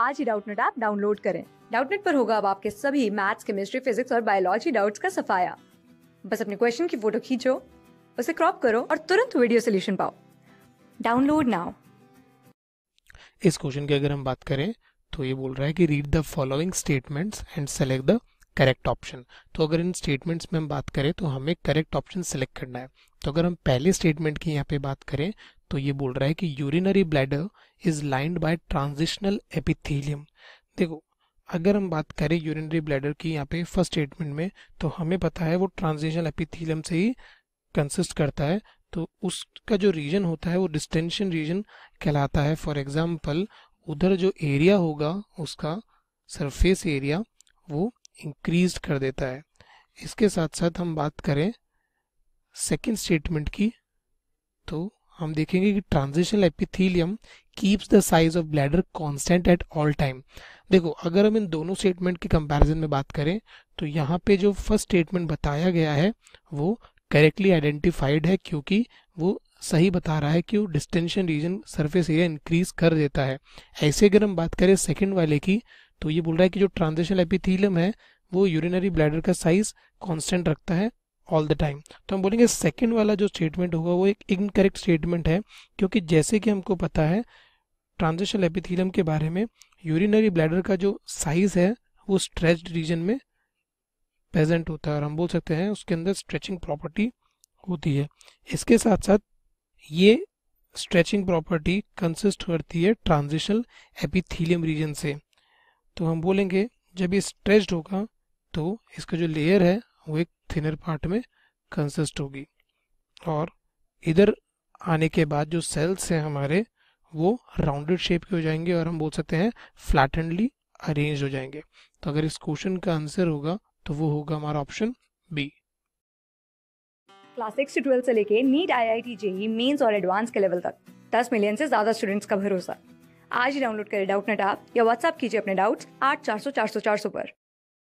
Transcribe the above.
आज ही Doubtnut app download करें डाउटनेट पर होगा अब आपके सभी मैथ्स केमिस्ट्री फिजिक्स और बायोलॉजी डाउट्स का सफाया बस अपने क्वेश्चन की फोटो खींचो उसे क्रॉप करो और तुरंत वीडियो सोल्यूशन पाओ डाउनलोड नाउ इस क्वेश्चन की अगर हम बात करें तो ये बोल रहा है कि read the following statements and select the correct option तो अगर इन स्टेटमेंट्स में हम बात करें तो हमें करेक्ट ऑप्शन सेलेक्ट करना है तो अगर हम पहले स्टेटमेंट की यहाँ पे बात करें तो ये बोल रहा है कि urinary bladder is lined by transitional epithelium देखो अगर हम बात करें यूरिनरी ब्लैडर की यहाँ पे फर्स्ट स्टेटमेंट में तो हमें पता है वो ट्रांजिशनल एपिथेलियम से ही कंसिस्ट करता है तो उसका जो रीजन होता है वो डिस्टेंशन रीजन कहलाता है फॉर एग्जाम्पल उधर जो एरिया होगा उसका सरफेस एरिया वो इंक्रीज कर देता है इसके साथ साथ हम बात करें सेकेंड स्टेटमेंट की तो हम देखेंगे कि transitional epithelium keeps the size of bladder constant at all time देखो अगर हम इन दोनों स्टेटमेंट के कंपैरिजन में बात करें तो यहाँ पे जो फर्स्ट स्टेटमेंट बताया गया है वो करेक्टली आइडेंटिफाइड है क्योंकि वो सही बता रहा है कि वो distension region surface area increase कर देता है ऐसे अगर हम बात करें सेकेंड वाले की तो ये बोल रहा है कि जो ट्रांजिशनल एपिथीलियम है वो यूरिनरी ब्लैडर का साइज कॉन्स्टेंट रखता है ऑल द टाइम तो हम बोलेंगे सेकेंड वाला जो स्टेटमेंट होगा वो एक इनकरेक्ट स्टेटमेंट है क्योंकि जैसे कि हमको पता है ट्रांजिशन एपिथीलियम के बारे में यूरिनरी ब्लैडर का जो साइज है वो स्ट्रेच्ड रीजन में प्रेजेंट होता है और हम बोल सकते हैं उसके अंदर स्ट्रेचिंग प्रॉपर्टी होती है इसके साथ साथ ये स्ट्रेचिंग प्रॉपर्टी कंसिस्ट करती है ट्रांजिशनल एपिथीलियम रीजन से तो हम बोलेंगे जब ये स्ट्रेच्ड होगा तो इसका जो लेयर है वो एक थिनर पार्ट में कंसिस्ट होगी और इधर आने के बाद जो सेल्स हैं हमारे वो राउंडेड शेप के हो जाएंगे और हम बोल सकते हैं फ्लैटनली अरेंज हो जाएंगे तो अगर इस क्वेश्चन का आंसर होगा तो वो होगा हमारा ऑप्शन बी क्लास सिक्स से ट्वेल्थ से लेके NEET I I T JEE mains और एडवांस के लेवल तक दस मिलियन से ज्यादा स्टूडेंट्स का भरोसा आज ही डाउनलोड करें डाउट नेट आप या व्हाट्सअप कीजिए अपने डाउट्स आठ चार सौ चार सौ चार सौ पर